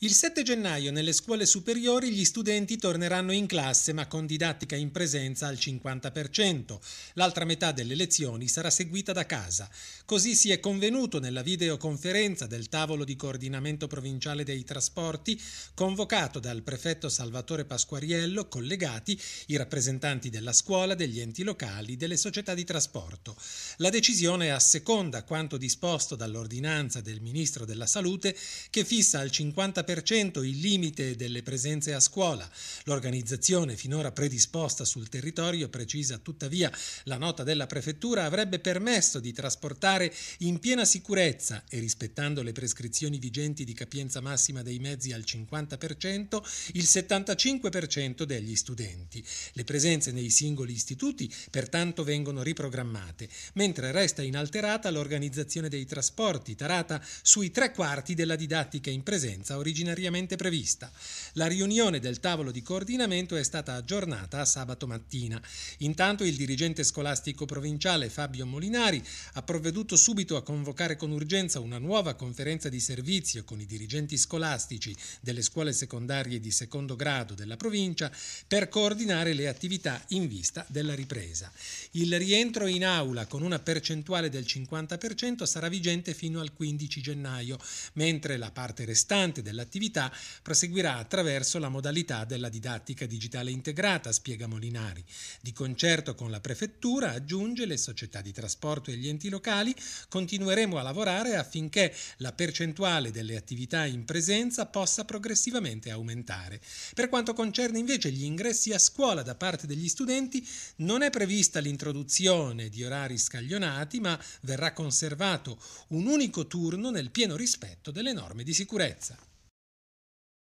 Il 7 gennaio nelle scuole superiori gli studenti torneranno in classe ma con didattica in presenza al 50%. L'altra metà delle lezioni sarà seguita da casa. Così si è convenuto nella videoconferenza del tavolo di coordinamento provinciale dei trasporti convocato dal prefetto Salvatore Pasquariello, collegati i rappresentanti della scuola, degli enti locali, delle società di trasporto. La decisione asseconda quanto disposto dall'ordinanza del Ministro della Salute che fissa al 50% 30% il limite delle presenze a scuola. L'organizzazione finora predisposta sul territorio, precisa tuttavia la nota della prefettura, avrebbe permesso di trasportare in piena sicurezza e rispettando le prescrizioni vigenti di capienza massima dei mezzi al 50%, il 75% degli studenti. Le presenze nei singoli istituti pertanto vengono riprogrammate, mentre resta inalterata l'organizzazione dei trasporti, tarata sui tre quarti della didattica in presenza originale originariamente prevista. La riunione del tavolo di coordinamento è stata aggiornata a sabato mattina. Intanto il dirigente scolastico provinciale Fabio Molinari ha provveduto subito a convocare con urgenza una nuova conferenza di servizio con i dirigenti scolastici delle scuole secondarie di secondo grado della provincia per coordinare le attività in vista della ripresa. Il rientro in aula con una percentuale del 50% sarà vigente fino al 15 gennaio, mentre la parte restante dell'attività l'attività proseguirà attraverso la modalità della didattica digitale integrata, spiega Molinari. Di concerto con la prefettura, aggiunge le società di trasporto e gli enti locali, continueremo a lavorare affinché la percentuale delle attività in presenza possa progressivamente aumentare. Per quanto concerne invece gli ingressi a scuola da parte degli studenti, non è prevista l'introduzione di orari scaglionati, ma verrà conservato un unico turno nel pieno rispetto delle norme di sicurezza.